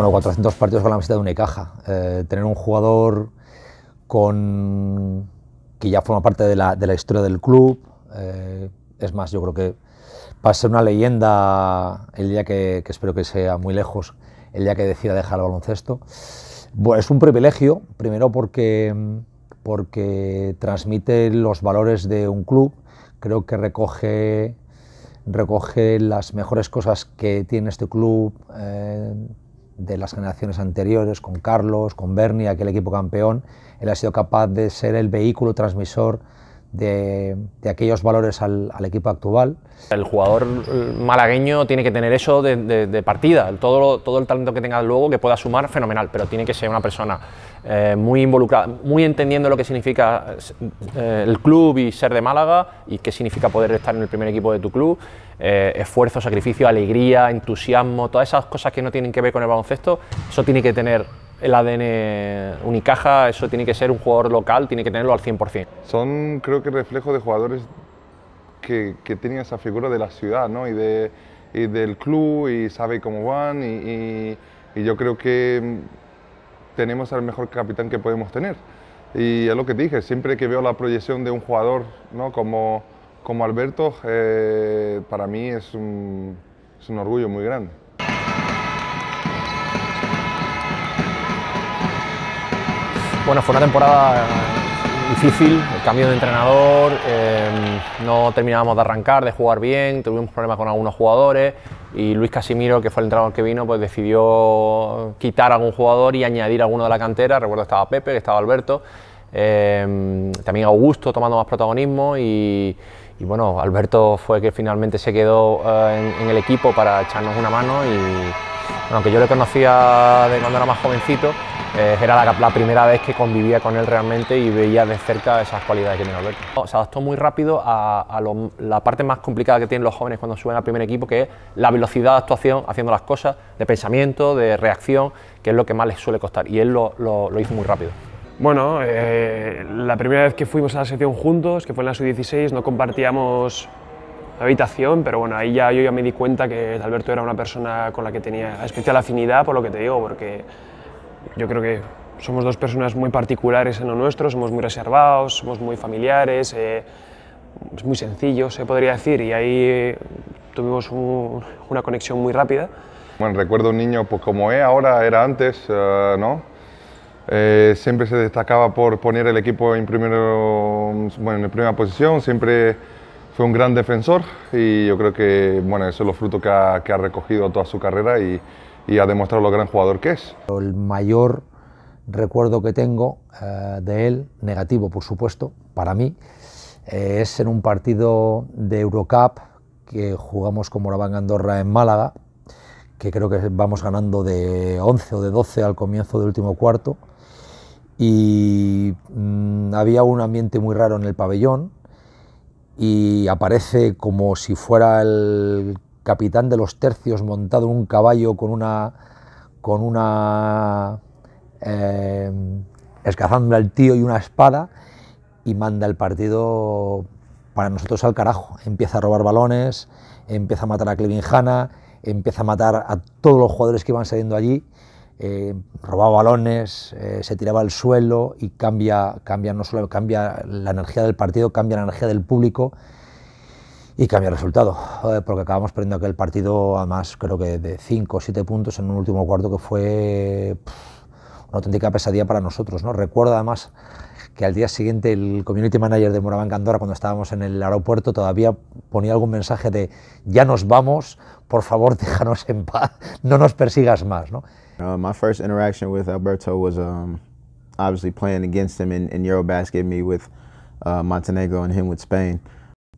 Bueno, 400 partidos con la mesita de Unicaja. caja, eh, tener un jugador con que ya forma parte de la, historia del club. Eh, es más, yo creo que va a ser una leyenda el día que, espero que sea muy lejos, el día que decida dejar el baloncesto. Bueno, es un privilegio, primero porque, porque transmite los valores de un club, creo que recoge, recoge las mejores cosas que tiene este club. Eh, de las generaciones anteriores, con Carlos, con Bernie aquel equipo campeón, él ha sido capaz de ser el vehículo transmisor de, aquellos valores al, equipo actual. El jugador malagueño tiene que tener eso de, partida, todo, todo el talento que tenga luego que pueda sumar, fenomenal, pero tiene que ser una persona eh, muy involucrada, muy entendiendo lo que significa eh, el club y ser de Málaga y qué significa poder estar en el primer equipo de tu club, eh, esfuerzo, sacrificio, alegría, entusiasmo, todas esas cosas que no tienen que ver con el baloncesto, eso tiene que tener el ADN Unicaja, eso tiene que ser un jugador local, tiene que tenerlo al 100%. Son, creo que, reflejo de jugadores que, que tienen esa figura de la ciudad ¿no? y, de, y del club y sabe cómo van y, yo creo que tenemos al mejor capitán que podemos tener. Y es lo que te dije, siempre que veo la proyección de un jugador ¿no? como, como Alberto, eh, para mí es un, es un orgullo muy grande. Bueno, fue una temporada difícil, el cambio de entrenador, eh, no terminábamos de arrancar, de jugar bien, tuvimos problemas con algunos jugadores y Luis Casimiro, que fue el entrenador que vino, pues decidió quitar a algún jugador y añadir alguno de la cantera, recuerdo estaba Pepe, que estaba Alberto, eh, también Augusto tomando más protagonismo y, bueno, Alberto fue que finalmente se quedó eh, en, en el equipo para echarnos una mano y aunque yo le conocía de cuando era más jovencito, eh, era la, primera vez que convivía con él realmente y veía de cerca esas cualidades que tiene Alberto. se adaptó muy rápido a, la parte más complicada que tienen los jóvenes cuando suben al primer equipo, que es la velocidad de actuación, haciendo las cosas, de pensamiento, de reacción, que es lo que más les suele costar. Y él lo, hizo muy rápido. Bueno, eh, la primera vez que fuimos a la sección juntos, que fue en la sub-16, no compartíamos habitación, pero bueno, ahí ya yo ya me di cuenta que Alberto era una persona con la que tenía especial afinidad, por lo que te digo, porque yo creo que somos dos personas muy particulares en lo nuestro, somos muy reservados, somos muy familiares, eh, es muy sencillo, se podría decir, y ahí tuvimos una conexión muy rápida. Bueno, recuerdo un niño, pues como es ahora, era antes, eh, ¿no? Eh, siempre se destacaba por poner el equipo en, primero, bueno, en primera posición, siempre fue un gran defensor y yo creo que bueno, eso es lo fruto que ha, recogido toda su carrera y, ha demostrado lo gran jugador que es. El mayor recuerdo que tengo eh, de él, negativo por supuesto, para mí, eh, es en un partido de Eurocup que jugamos con Moraván Andorra en Málaga, que creo que vamos ganando de 11 o de 12 al comienzo del último cuarto y mm, había un ambiente muy raro en el pabellón y aparece como si fuera el capitán de los tercios montado en un caballo con una con una eh, escazando al tío y una espada y manda el partido para nosotros al carajo. Empieza a robar balones, empieza a matar a Clevin Hanna, empieza a matar a todos los jugadores que iban saliendo allí eh, robaba balones, eh, se tiraba al suelo y cambia, cambia, no solo cambia la energía del partido, cambia la energía del público y cambia el resultado, porque acabamos perdiendo aquel partido, además creo que de 5 o 7 puntos en un último cuarto que fue una auténtica pesadilla para nosotros. ¿no? Recuerdo además que al día siguiente el community manager de Moraván candora cuando estábamos en el aeropuerto, todavía ponía algún mensaje de ya nos vamos, por favor déjanos en paz, no nos persigas más. ¿no? Uh, my first interaction with Alberto was um, obviously playing against him in, in Eurobasket, me with uh, Montenegro and him with Spain.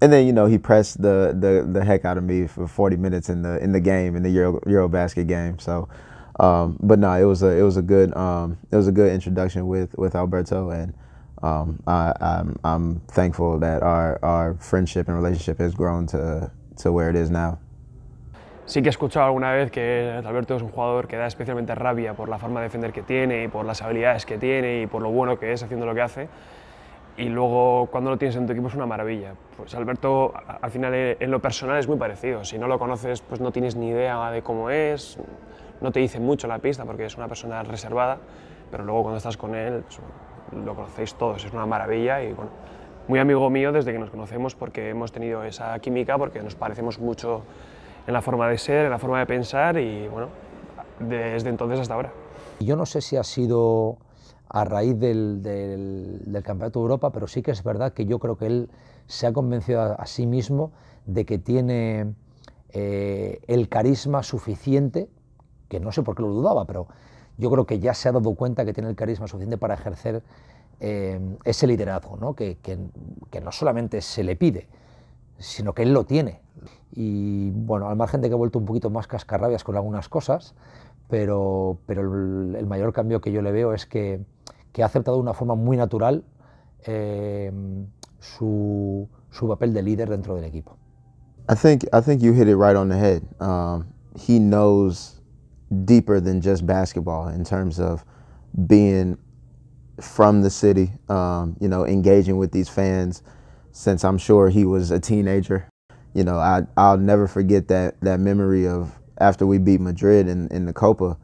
And then you know he pressed the, the, the heck out of me for 40 minutes in the in the game in the Euro Eurobasket game. So, um, but no, it was a it was a good um, it was a good introduction with with Alberto, and um, I, am I'm, I'm thankful that our our friendship and relationship has grown to to where it is now. Sí que he escuchado alguna vez que Alberto es un jugador que da especialmente rabia por la forma de defender que tiene y por las habilidades que tiene y por lo bueno que es haciendo lo que hace. Y luego cuando lo tienes en tu equipo es una maravilla. Pues Alberto al final eh, en lo personal es muy parecido. Si no lo conoces pues no tienes ni idea de cómo es, no te dice mucho la pista porque es una persona reservada, pero luego cuando estás con él pues, lo conocéis todos, es una maravilla y bueno, muy amigo mío desde que nos conocemos porque hemos tenido esa química porque nos parecemos mucho en la forma de ser, en la forma de pensar y bueno, desde entonces hasta ahora. Yo no sé si ha sido a raíz del, del, Campeonato de Europa, pero sí que es verdad que yo creo que él se ha convencido a, sí mismo de que tiene eh, el carisma suficiente, que no sé por qué lo dudaba, pero yo creo que ya se ha dado cuenta que tiene el carisma suficiente para ejercer eh, ese liderazgo, ¿no? que, que no solamente se le pide, sino que él lo tiene. Y bueno, al margen de que ha vuelto un poquito más cascarrabias con algunas cosas, pero, pero el, mayor cambio que yo le veo es que, que ha aceptado de una forma muy natural em, su, su papel de líder dentro del equipo. I think I think you hit it right on the head. Um, he knows deeper than just basketball in terms of being from the city, um, you know, engaging with these fans. since I'm sure he was a teenager. You know, I, I'll never forget that, that memory of after we beat Madrid in, in the Copa,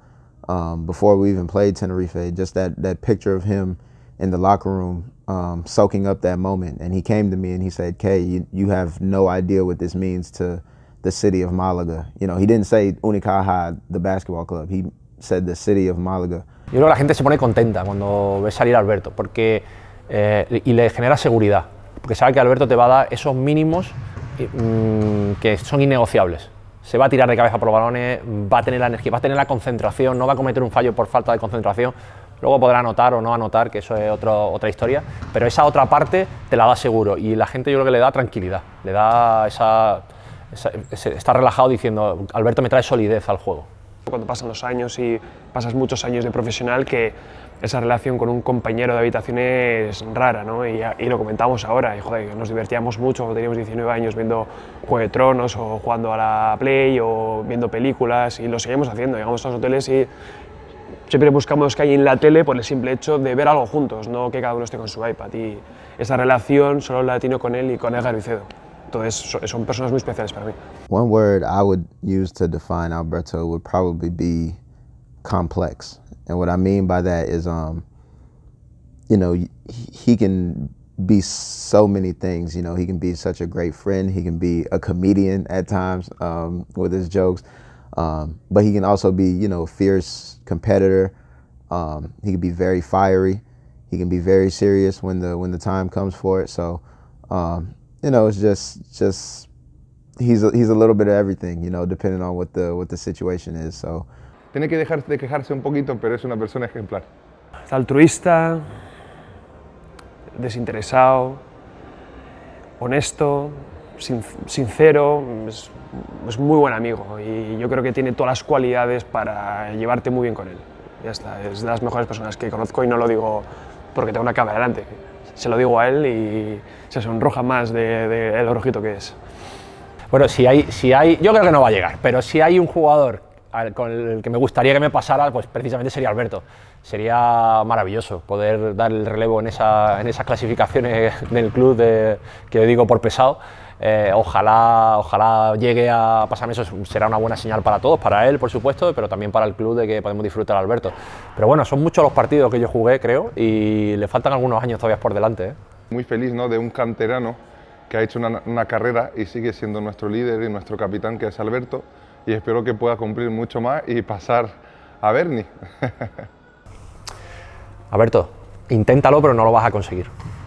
um, before we even played Tenerife, just that, that picture of him in the locker room um, soaking up that moment. And he came to me and he said, Kay, you, you have no idea what this means to the city of Málaga. You know, he didn't say Unicaja, the basketball club. He said the city of Málaga. Yo creo que la gente se pone contenta cuando ve salir Alberto porque, eh, y le genera seguridad. porque sabe que Alberto te va a dar esos mínimos eh, mm, que son innegociables. Se va a tirar de cabeza por balones, va a tener la energía, va a tener la concentración, no va a cometer un fallo por falta de concentración. Luego podrá anotar o no anotar, que eso es otro, otra historia, pero esa otra parte te la da seguro y la gente yo creo que le da tranquilidad, le da esa está relajado diciendo, Alberto me trae solidez al juego. Cuando pasan los años y pasas muchos años de profesional que esa relación con un compañero de habitación es rara, ¿no? Y, lo comentamos ahora, y joder, nos divertíamos mucho cuando teníamos 19 años viendo Juego de Tronos o jugando a la Play o viendo películas y lo seguimos haciendo, llegamos a los hoteles y siempre buscamos que hay en la tele por el simple hecho de ver algo juntos, no que cada uno esté con su iPad y esa relación solo la tiene con él y con Edgar Vicedo. Entonces son personas muy especiales para mí. One word I would use to define Alberto would probably be complex. And what I mean by that is, um, you know, he can be so many things. You know, he can be such a great friend. He can be a comedian at times um, with his jokes, um, but he can also be, you know, fierce competitor. Um, he can be very fiery. He can be very serious when the when the time comes for it. So, um, you know, it's just just he's a, he's a little bit of everything. You know, depending on what the what the situation is. So. tiene que dejar de quejarse un poquito, pero es una persona ejemplar. Es altruista, desinteresado, honesto, sincero, es, muy buen amigo y yo creo que tiene todas las cualidades para llevarte muy bien con él. Ya está, es de las mejores personas que conozco y no lo digo porque tengo una cámara delante. Se lo digo a él y se sonroja más de, de el rojito que es. Bueno, si hay, si hay, yo creo que no va a llegar, pero si hay un jugador con el que me gustaría que me pasara, pues precisamente sería Alberto. Sería maravilloso poder dar el relevo en, esa, en esas clasificaciones del club de, que digo por pesado. Eh, ojalá, ojalá llegue a pasarme eso, será una buena señal para todos, para él por supuesto, pero también para el club de que podemos disfrutar a Alberto. Pero bueno, son muchos los partidos que yo jugué, creo, y le faltan algunos años todavía por delante. ¿eh? Muy feliz ¿no? de un canterano que ha hecho una carrera y sigue siendo nuestro líder y nuestro capitán, que es Alberto y espero que pueda cumplir mucho más y pasar a Bernie. Alberto, inténtalo, pero no lo vas a conseguir.